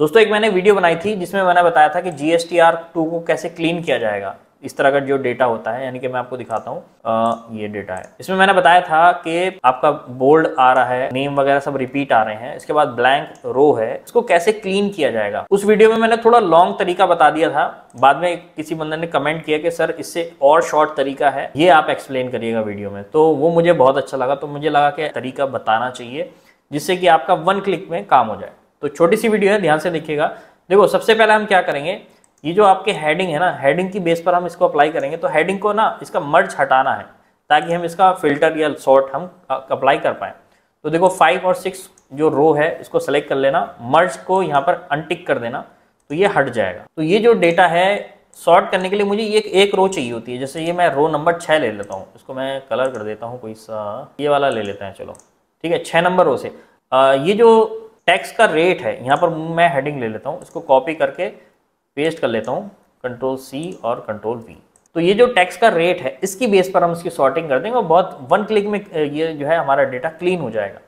दोस्तों एक मैंने वीडियो बनाई थी जिसमें मैंने बताया था कि जी एस को कैसे क्लीन किया जाएगा इस तरह का जो डेटा होता है यानी कि मैं आपको दिखाता हूँ ये डेटा है इसमें मैंने बताया था कि आपका बोल्ड आ रहा है नेम वगैरह सब रिपीट आ रहे हैं इसके बाद ब्लैंक रो है इसको कैसे क्लीन किया जाएगा उस वीडियो में मैंने थोड़ा लॉन्ग तरीका बता दिया था बाद में किसी बंदे ने कमेंट किया कि सर इससे और शॉर्ट तरीका है ये आप एक्सप्लेन करिएगा वीडियो में तो वो मुझे बहुत अच्छा लगा तो मुझे लगा कि तरीका बताना चाहिए जिससे कि आपका वन क्लिक में काम हो जाए तो छोटी सी वीडियो है ध्यान से देखिएगा देखो सबसे पहले हम क्या करेंगे ये जो आपके हेडिंग है ना हेडिंग की बेस पर हम इसको अप्लाई करेंगे तो हेडिंग को ना इसका मर्ज हटाना है ताकि हम इसका फिल्टर या शॉर्ट हम अप्लाई कर पाएँ तो देखो फाइव और सिक्स जो रो है इसको सेलेक्ट कर लेना मर्ज को यहाँ पर अनटिक कर देना तो ये हट जाएगा तो ये जो डेटा है शॉर्ट करने के लिए मुझे ये एक रो चाहिए होती है जैसे ये मैं रो नंबर छः ले लेता हूँ इसको मैं कलर कर देता हूँ कोई सा ये वाला ले लेते हैं चलो ठीक है छः नंबर रो से आ, ये जो टैक्स का रेट है यहाँ पर मैं हेडिंग ले लेता हूँ इसको कॉपी करके पेस्ट कर लेता हूँ कंट्रोल सी और कंट्रोल वी तो ये जो टैक्स का रेट है इसकी बेस पर हम इसकी सॉर्टिंग कर देंगे और बहुत वन क्लिक में ये जो है हमारा डेटा क्लीन हो जाएगा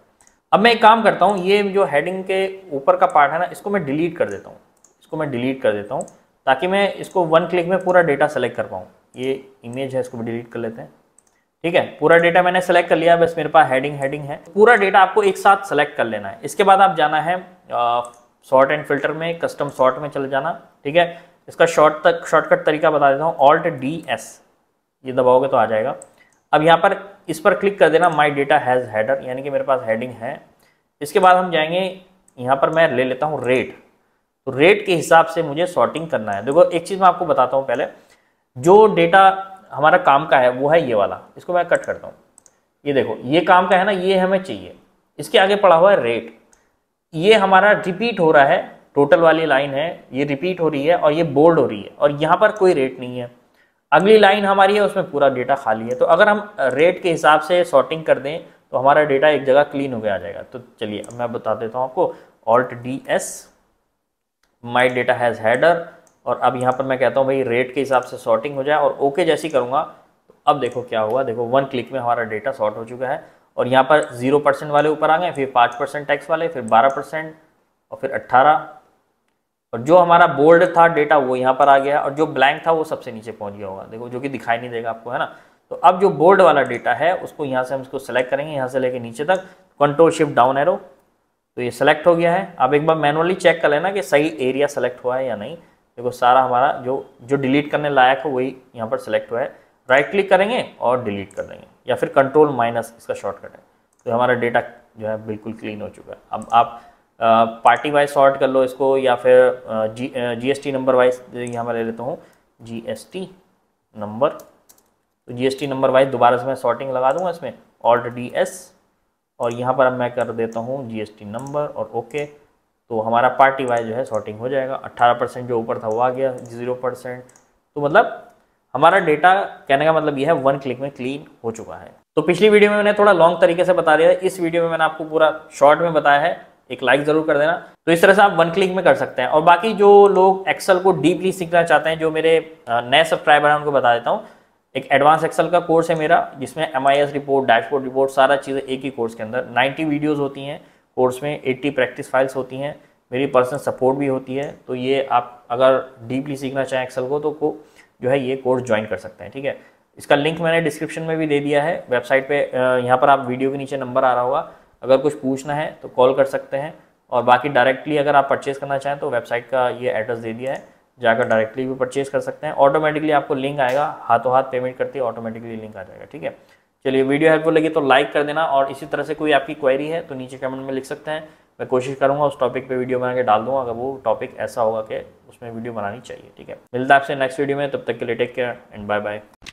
अब मैं एक काम करता हूँ ये जो हेडिंग के ऊपर का पार्ट है ना इसको मैं डिलीट कर देता हूँ इसको मैं डिलीट कर देता हूँ ताकि मैं इसको वन क्लिक में पूरा डेटा सेलेक्ट कर पाऊँ ये इमेज है इसको भी डिलीट कर लेते हैं ठीक है पूरा डेटा मैंने सेलेक्ट कर लिया बस मेरे पास हेडिंग हेडिंग है पूरा डेटा आपको एक साथ सेलेक्ट कर लेना है इसके बाद आप जाना है शॉर्ट एंड फिल्टर में कस्टम शॉर्ट में चले जाना ठीक है इसका शॉर्ट तक शॉर्टकट तरीका बता देता हूँ ऑल्ट डी एस ये दबाओगे तो आ जाएगा अब यहाँ पर इस पर क्लिक कर देना माई डेटा हैज़ हैडर यानी कि मेरे पास हेडिंग है इसके बाद हम जाएंगे यहाँ पर मैं ले लेता हूँ रेट तो रेट के हिसाब से मुझे शॉर्टिंग करना है देखो एक चीज़ मैं आपको बताता हूँ पहले जो डेटा हमारा काम का है वो है ये वाला इसको मैं कट करता हूँ ये देखो ये काम का है ना ये हमें चाहिए इसके आगे पड़ा हुआ है रेट ये हमारा रिपीट हो रहा है टोटल वाली लाइन है ये रिपीट हो रही है और ये बोल्ड हो रही है और यहाँ पर कोई रेट नहीं है अगली लाइन हमारी है उसमें पूरा डेटा खाली है तो अगर हम रेट के हिसाब से सॉर्टिंग कर दें तो हमारा डेटा एक जगह क्लीन हो गया आ जाएगा तो चलिए अब मैं बता देता हूँ आपको alt D S my data has header और अब यहाँ पर मैं कहता हूँ भाई रेट के हिसाब से सॉर्टिंग हो जाए और ओके जैसी करूँगा तो अब देखो क्या हुआ देखो वन क्लिक में हमारा डेटा सॉर्ट हो चुका है और यहाँ पर जीरो परसेंट वाले ऊपर आ गए फिर पाँच परसेंट टैक्स वाले फिर बारह परसेंट और फिर अट्ठारह और जो हमारा बोल्ड था डेटा वो यहाँ पर आ गया और जो ब्लैंक था वो सबसे नीचे पहुँच गया होगा देखो जो कि दिखाई नहीं देगा आपको है ना तो अब जो बोल्ड वाला डेटा है उसको यहाँ से हम इसको सेलेक्ट करेंगे यहाँ से लेके नीचे तक कंट्रोल शिफ्ट डाउन एरो तो ये सेलेक्ट हो गया है आप एक बार मैनुअली चेक कर लेना कि सही एरिया सेलेक्ट हुआ है या नहीं देखो सारा हमारा जो जो डिलीट करने लायक है वही यहाँ पर सेलेक्ट हुआ है राइट क्लिक करेंगे और डिलीट कर देंगे या फिर कंट्रोल माइनस इसका शॉर्टकट है तो हमारा डेटा जो है बिल्कुल क्लीन हो चुका है अब आप पार्टी वाइज शॉर्ट कर लो इसको या फिर जी जी नंबर वाइज यहाँ पर ले लेता हूँ टी नंबर तो टी नंबर वाइज दोबारा से मैं शॉर्टिंग लगा दूंगा इसमें ऑल्ट डी एस और यहाँ पर अब मैं कर देता हूँ टी नंबर और ओके okay. तो हमारा पार्टी वाइज जो है सॉर्टिंग हो जाएगा अट्ठारह परसेंट जो ऊपर था वो आ गया जीरो परसेंट तो मतलब हमारा डेटा कहने का मतलब यह है वन क्लिक में क्लीन हो चुका है तो पिछली वीडियो में मैंने थोड़ा लॉन्ग तरीके से बता दिया इस वीडियो में मैंने आपको पूरा शॉर्ट में बताया है एक लाइक जरूर कर देना तो इस तरह से आप वन क्लिक में कर सकते हैं और बाकी जो लोग एक्सेल को डीपली सीखना चाहते हैं जो मेरे नए सब्सक्राइबर हैं उनको बता देता हूँ एक एडवांस एक्सेल का कोर्स है मेरा जिसमें एम रिपोर्ट डैशबोर्ड रिपोर्ट सारा चीज़ें एक ही कोर्स के अंदर 90 वीडियोस होती हैं कोर्स में 80 प्रैक्टिस फाइल्स होती हैं मेरी पर्सनल सपोर्ट भी होती है तो ये आप अगर डीपली सीखना चाहें एक्सेल को तो को जो है ये कोर्स ज्वाइन कर सकते हैं ठीक है इसका लिंक मैंने डिस्क्रिप्शन में भी दे दिया है वेबसाइट पे यहाँ पर आप वीडियो के नीचे नंबर आ रहा होगा अगर कुछ पूछना है तो कॉल कर सकते हैं और बाकी डायरेक्टली अगर आप परचेस करना चाहें तो वेबसाइट का ये एड्रेस दे दिया है जाकर डायरेक्टली भी परचेज़ कर सकते हैं ऑटोमेटिकली आपको लिंक आएगा हाथों हाथ पेमेंट करते ही ऑटोमेटिकली लिंक आ जाएगा ठीक है चलिए वीडियो हेल्पफुल लगी तो लाइक कर देना और इसी तरह से कोई आपकी क्वेरी है तो नीचे कमेंट में लिख सकते हैं मैं कोशिश करूँगा उस टॉपिक पे वीडियो बना के डाल दूँगा अगर वो टॉपिक ऐसा होगा कि उसमें वीडियो बनानी चाहिए ठीक है मिलता है आपसे नेक्स्ट वीडियो में तब तक के लिए take care and bye bye